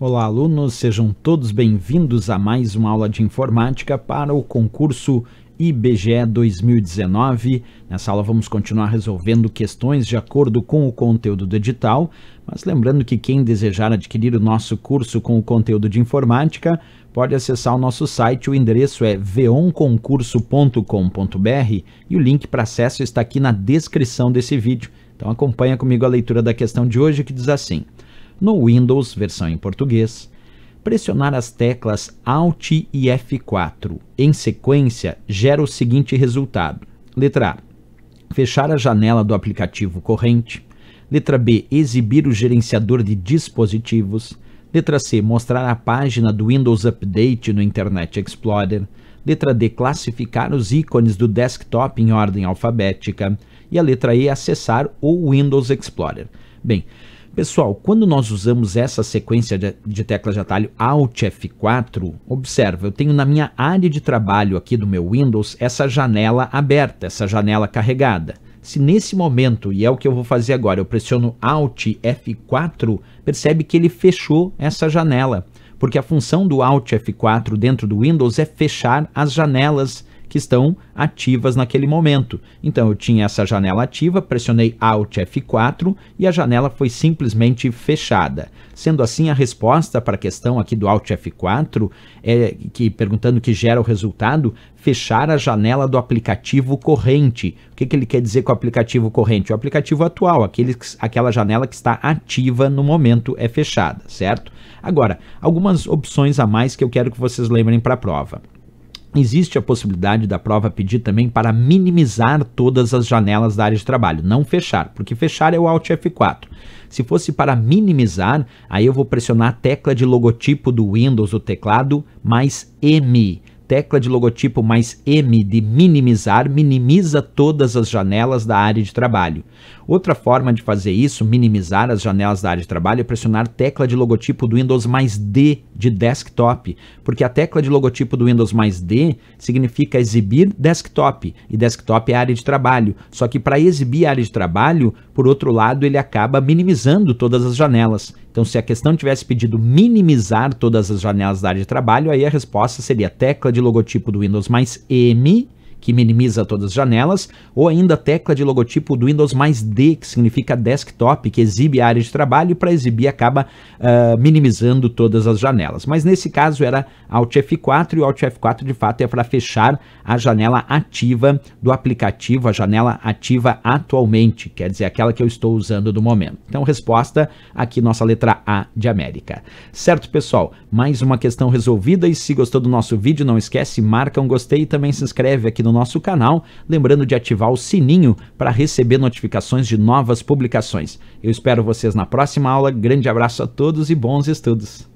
Olá, alunos, sejam todos bem-vindos a mais uma aula de informática para o concurso IBGE 2019. Nessa aula vamos continuar resolvendo questões de acordo com o conteúdo do edital, mas lembrando que quem desejar adquirir o nosso curso com o conteúdo de informática pode acessar o nosso site, o endereço é veonconcurso.com.br e o link para acesso está aqui na descrição desse vídeo. Então acompanha comigo a leitura da questão de hoje que diz assim: no Windows, versão em português, pressionar as teclas Alt e F4 em sequência gera o seguinte resultado: letra A, fechar a janela do aplicativo corrente, letra B, exibir o gerenciador de dispositivos, letra C, mostrar a página do Windows Update no Internet Explorer, letra D, classificar os ícones do desktop em ordem alfabética e a letra E, acessar o Windows Explorer. Bem, Pessoal, quando nós usamos essa sequência de, de teclas de atalho Alt F4, observa, eu tenho na minha área de trabalho aqui do meu Windows essa janela aberta, essa janela carregada. Se nesse momento, e é o que eu vou fazer agora, eu pressiono Alt F4, percebe que ele fechou essa janela, porque a função do Alt F4 dentro do Windows é fechar as janelas que estão ativas naquele momento. Então eu tinha essa janela ativa, pressionei Alt F4 e a janela foi simplesmente fechada. Sendo assim, a resposta para a questão aqui do Alt F4 é que perguntando que gera o resultado, fechar a janela do aplicativo corrente. O que, que ele quer dizer com o aplicativo corrente? O aplicativo atual, aquele, aquela janela que está ativa no momento é fechada, certo? Agora, algumas opções a mais que eu quero que vocês lembrem para a prova. Existe a possibilidade da prova pedir também para minimizar todas as janelas da área de trabalho, não fechar, porque fechar é o Alt F4. Se fosse para minimizar, aí eu vou pressionar a tecla de logotipo do Windows, o teclado, mais M tecla de logotipo mais M de minimizar minimiza todas as janelas da área de trabalho. Outra forma de fazer isso, minimizar as janelas da área de trabalho, é pressionar tecla de logotipo do Windows mais D de desktop, porque a tecla de logotipo do Windows mais D significa exibir desktop, e desktop é área de trabalho. Só que para exibir a área de trabalho, por outro lado, ele acaba minimizando todas as janelas. Então, se a questão tivesse pedido minimizar todas as janelas da área de trabalho, aí a resposta seria tecla de logotipo do Windows mais M que minimiza todas as janelas, ou ainda a tecla de logotipo do Windows mais D, que significa desktop, que exibe a área de trabalho e para exibir acaba uh, minimizando todas as janelas. Mas nesse caso era Alt F4 e o Alt F4 de fato é para fechar a janela ativa do aplicativo, a janela ativa atualmente, quer dizer, aquela que eu estou usando no momento. Então, resposta aqui nossa letra A de América. Certo, pessoal? Mais uma questão resolvida e se gostou do nosso vídeo, não esquece, marca um gostei e também se inscreve aqui no nosso canal, lembrando de ativar o sininho para receber notificações de novas publicações. Eu espero vocês na próxima aula. Grande abraço a todos e bons estudos!